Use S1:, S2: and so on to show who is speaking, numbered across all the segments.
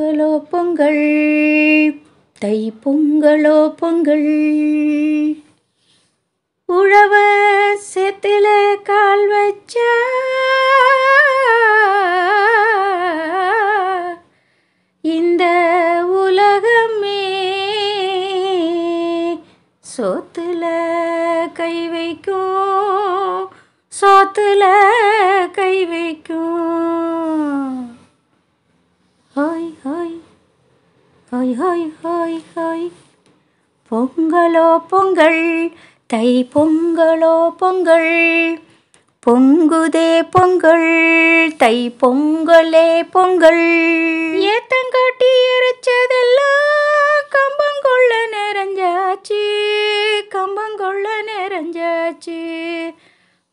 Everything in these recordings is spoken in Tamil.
S1: பொங்கலோ பொங்கல் தை பொங்கலோ பொங்கல் உழவ செத்தில கால் வச்ச இந்த உலகமே சோத்துல கை வைக்கும் சோத்துல கை வைக்கும் ஹாய் ஹோய் ஹோய் ஹோய் பொங்கலோ பொங்கல் தை பொங்கலோ பொங்கல் பொங்குதே பொங்கல் தை பொங்கலே பொங்கல் ஏத்தங்காட்டி எரிச்சதெல்லாம் கம்பங்கொள்ள நிறைஞ்சாச்சு கம்பங்கொள்ள நிறைஞ்சாச்சு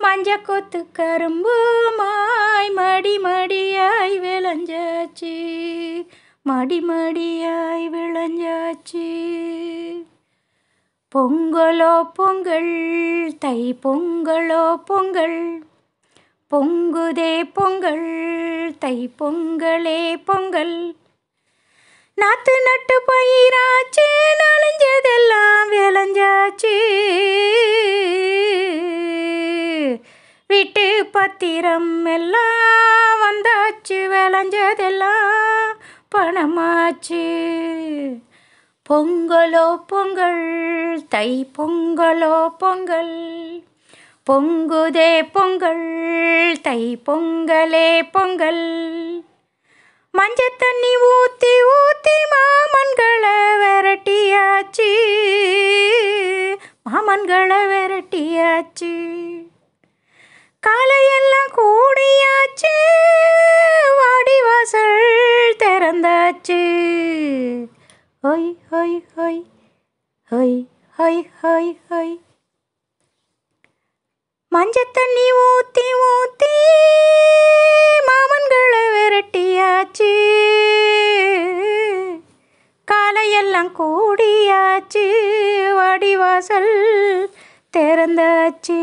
S1: மஞ்ச கொத்து கரும்பு மாய் மடி மடியாய் விளைஞ்சாச்சு மடிமடியாய் விளைஞ்சாச்சு பொங்கலோ பொங்கல் தை பொங்கலோ பொங்கல் பொங்குதே பொங்கல் தை பொங்கலே பொங்கல் நாத்து நட்டு பயிராச்சு நனைஞ்சதெல்லாம் விளைஞ்சாச்சு விட்டு பத்திரம் எல்லாம் வந்தாச்சு விளைஞ்சதெல்லாம் அர்ப்பணமாச்சு பொங்கலோ பொங்கல் தை பொங்கலோ பொங்கல் பொங்குதே பொங்கல் தை பொங்கலே பொங்கல் மஞ்ச தண்ணி ஊத்தி ஊத்தி மாமன்களை விரட்டியாச்சு மாமன்களை விரட்டியாச்சு காலையெல்லாம் கூடியாச்சு வாடிவாசல் பிறந்தாச்சு ஹொய் ஹொய் ஹொய் ஹொய் ஹொய் ஹொய் ஹொய் மஞ்ச தண்ணி ஊத்தி ஊத்தி மாமன்களை விரட்டியாச்சு காலையெல்லாம் கூடியாச்சு வாடிவாசல் திறந்தாச்சு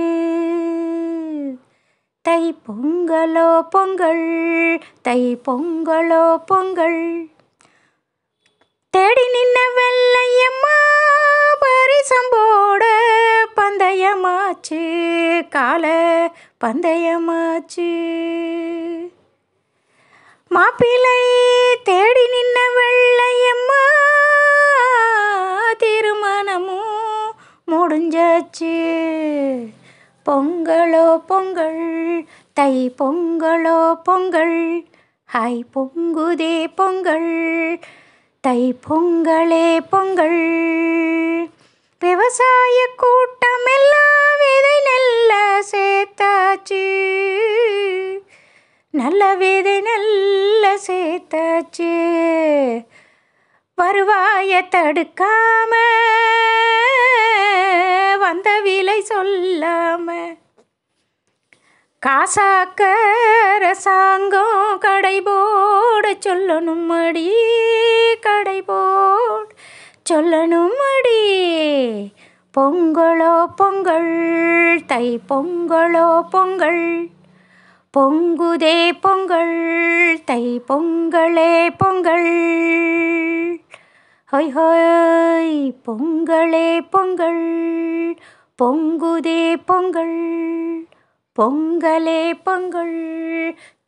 S1: தை பொங்கலோ பொங்கல் தை பொங்கலோ பொங்கல் தேடி நின்ன வெள்ளையம்மா பரிசம்போட பந்தயமாச்சு கால பந்தயமாச்சு மாப்பிளை தேடி நின்ன வெள்ளையம்மா திருமணமும் முடிஞ்சாச்சு பொங்கலோ பொங்கல் தை பொங்கலோ பொங்கல் ஹாய் பொங்குதே பொங்கல் தை பொங்கலே பொங்கல் விவசாய எல்லா விதை நல்ல சேர்த்தாச்சு நல்ல விதை நல்ல சேர்த்தாச்சு வருவாய தடுக்காம வந்த விலை சொல்லா காசாக்க அரசாங்கம் கடை போட சொல்லணும் அடி கடை போட சொல்லணும் அடி பொங்கலோ பொங்கல் தை பொங்கலோ பொங்கல் பொங்குதே பொங்கல் தை பொங்கலே பொங்கல் ஹொய் ஹொய் பொங்கலே பொங்கல் பொங்குதே பொங்கல் பொங்கலே பொங்கல்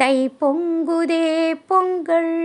S1: தை பொங்குதே பொங்கல்